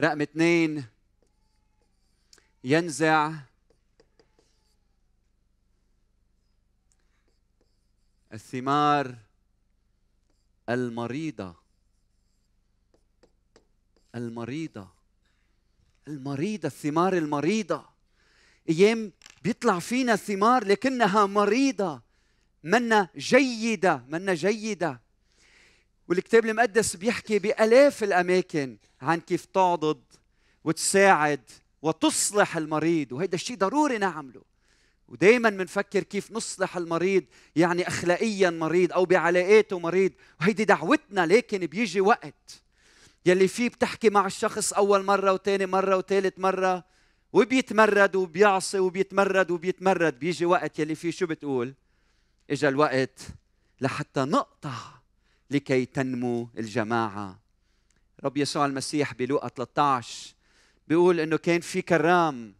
رقم اثنين ينزع الثمار المريضة المريضة المريضة الثمار المريضة أيام بيطلع فينا ثمار لكنها مريضة منا جيدة منا جيدة والكتاب المقدس بيحكي بالاف الاماكن عن كيف تعضد وتساعد وتصلح المريض وهيدا الشيء ضروري نعمله ودائما بنفكر كيف نصلح المريض يعني اخلاقيا مريض او بعلاقاته مريض وهيدي دعوتنا لكن بيجي وقت يلي فيه بتحكي مع الشخص اول مره وثاني مره وثالث مره وبيتمرد وبيعصي وبيتمرد وبيتمرد بيجي وقت يلي فيه شو بتقول اجا الوقت لحتى نقطع لكي تنمو الجماعه رب يسوع المسيح بلوقا 13 بيقول انه كان في كرام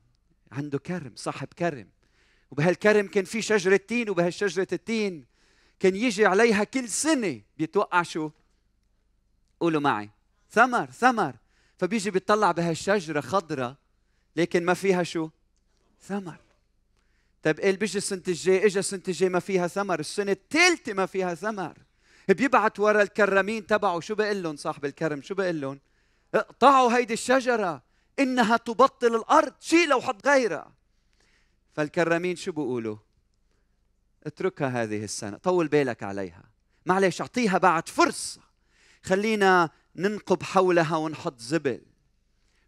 عنده كرم صاحب كرم وبهالكرم كان في شجره تين وبهالشجره التين كان يجي عليها كل سنه بيتوقع شو قولوا معي ثمر ثمر فبيجي بيطلع بهالشجره خضرة لكن ما فيها شو ثمر طيب قال إيه بيجي السنه الجاي اجا السنه الجاي ما فيها ثمر السنه الثالثه ما فيها ثمر بيبعت ورا الكرامين تبعه شو بقول لهم صاحب الكرم شو بقول لهم اقطعوا هيدي الشجره انها تبطل الارض شيلها وحط غيرها فالكرمين شو بيقولوا اتركها هذه السنه طول بالك عليها معلش اعطيها بعد فرصه خلينا ننقب حولها ونحط زبل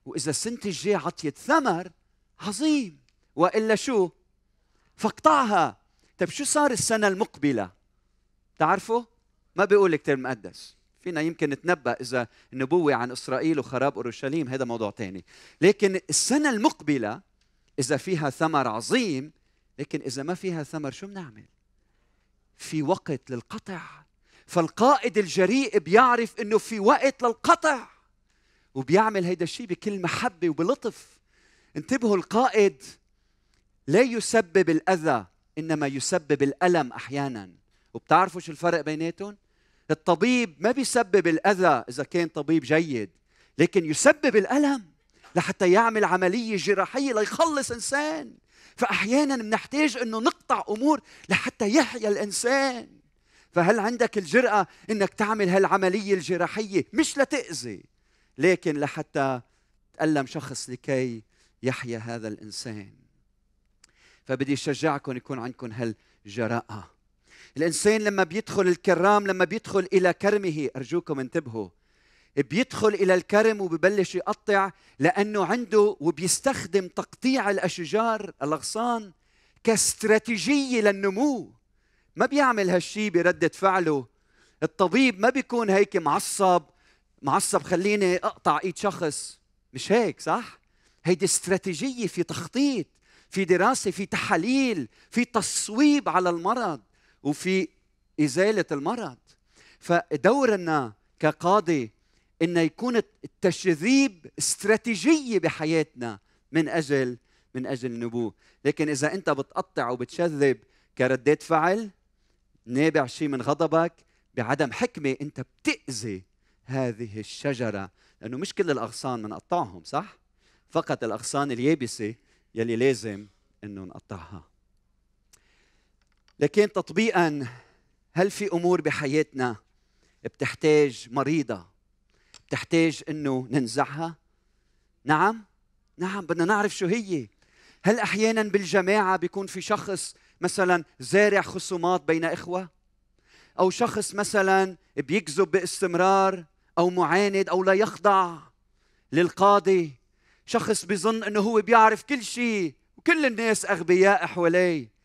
واذا السنه الجايه عطيت ثمر عظيم والا شو فاقطعها طيب شو صار السنه المقبله تعرفوا ما بيقول الكتاب المقدس فينا يمكن نتنبأ إذا النبوة عن إسرائيل وخراب أورشليم هذا موضوع ثاني لكن السنة المقبلة إذا فيها ثمر عظيم لكن إذا ما فيها ثمر شو بنعمل؟ في وقت للقطع فالقائد الجريء بيعرف انه في وقت للقطع وبيعمل هيدا الشيء بكل محبه وبلطف انتبهوا القائد لا يسبب الاذى انما يسبب الالم احيانا وبتعرفوا شو الفرق بيناتهم الطبيب ما بيسبب الاذى اذا كان طبيب جيد لكن يسبب الالم لحتى يعمل عمليه جراحيه ليخلص انسان فاحيانا بنحتاج انه نقطع امور لحتى يحيا الانسان فهل عندك الجرأة انك تعمل هالعملية الجراحية مش لتأذي لكن لحتى تألم شخص لكي يحيا هذا الإنسان فبدي أشجعكم يكون عندكم هالجرأة الإنسان لما بيدخل الكرام لما بيدخل إلى كرمه أرجوكم انتبهوا بيدخل إلى الكرم وببلش يقطع لأنه عنده وبيستخدم تقطيع الأشجار الأغصان كاستراتيجية للنمو ما بيعمل هالشي بردة فعله الطبيب ما بيكون هيك معصب معصب خليني أقطع إيد شخص مش هيك صح؟ هيدي استراتيجية في تخطيط في دراسة في تحاليل في تصويب على المرض وفي ازاله المرض فدورنا كقاضي ان يكون التشذيب استراتيجيه بحياتنا من اجل من اجل النبوه لكن اذا انت بتقطع وبتشذب كردات فعل نابع شيء من غضبك بعدم حكمه انت بتاذي هذه الشجره لانه مش كل الاغصان بنقطعهم صح فقط الاغصان اليابسه يلي لازم انه نقطعها لكن تطبيقا هل في امور بحياتنا بتحتاج مريضه بتحتاج انه ننزعها نعم نعم بدنا نعرف شو هي هل احيانا بالجماعه بيكون في شخص مثلا زارع خصومات بين اخوه او شخص مثلا بيكذب باستمرار او معاند او لا يخضع للقاضي شخص بيظن انه هو بيعرف كل شيء وكل الناس اغبياء حواليه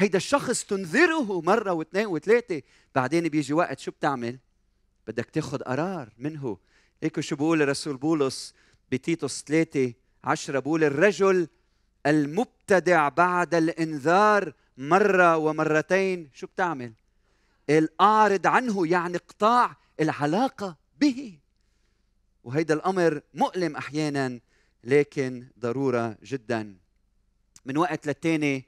هيدا الشخص تنذره مره واثنين وثلاثه بعدين بيجي وقت شو بتعمل بدك تاخذ قرار منه هيك شو بقول الرسول بولس بتيتوس 3 10 بقول الرجل المبتدع بعد الانذار مره ومرتين شو بتعمل الاعرض عنه يعني اقطاع العلاقه به وهيدا الامر مؤلم احيانا لكن ضروره جدا من وقت للتاني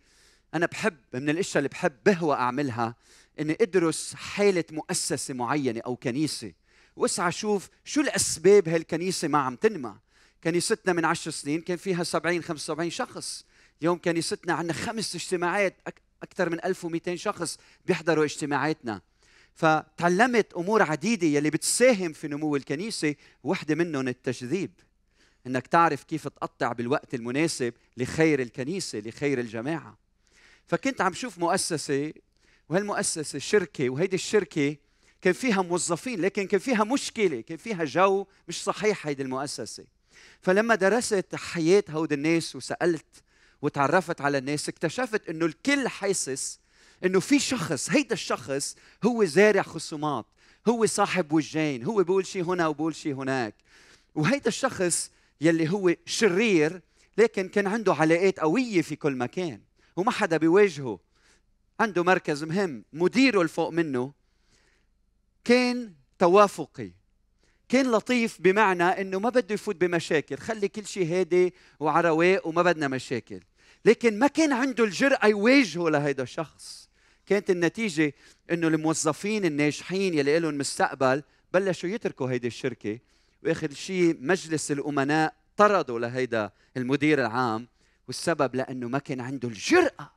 انا بحب من الاشياء اللي بحب بهوى اعملها اني ادرس حاله مؤسسه معينه او كنيسه واسعى اشوف شو الاسباب هالكنيسه ما عم تنمى كنيستنا من عشر سنين كان فيها 70 75 شخص اليوم كنيستنا عندنا خمس اجتماعات اكثر من 1200 شخص بيحضروا اجتماعاتنا فتعلمت امور عديده يلي بتساهم في نمو الكنيسه وحده منهم التجذيب انك تعرف كيف تقطع بالوقت المناسب لخير الكنيسه لخير الجماعه فكنت عم شوف مؤسسه وهالمؤسسه شركه وهيدي الشركه كان فيها موظفين لكن كان فيها مشكله كان فيها جو مش صحيح هيدي المؤسسه فلما درست حياه هود الناس وسالت وتعرفت على الناس اكتشفت انه الكل حاسس انه في شخص هيدا الشخص هو زارع خصومات هو صاحب وجهين هو بقول شيء هنا وبقول شيء هناك وهيدا الشخص يلي هو شرير لكن كان عنده علاقات قويه في كل مكان وما حدا بيواجهه عنده مركز مهم مديره الفوق منه كان توافقي كان لطيف بمعنى انه ما بده يفوت بمشاكل خلي كل شيء هادي وعرواق وما بدنا مشاكل لكن ما كان عنده الجرأة يواجهه لهيدا الشخص كانت النتيجة انه الموظفين الناجحين يلي لهم مستقبل بلشوا يتركوا هيدي الشركة واخر شيء مجلس الامناء طردوا لهيدا المدير العام والسبب لانه ما كان عنده الجرأه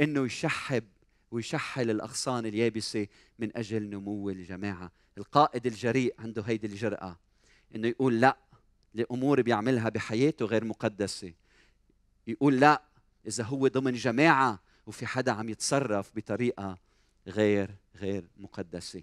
انه يشحب ويشحل الاغصان اليابسه من اجل نمو الجماعه، القائد الجريء عنده هيدي الجرأه انه يقول لا لامور بيعملها بحياته غير مقدسه. يقول لا اذا هو ضمن جماعه وفي حدا عم يتصرف بطريقه غير غير مقدسه.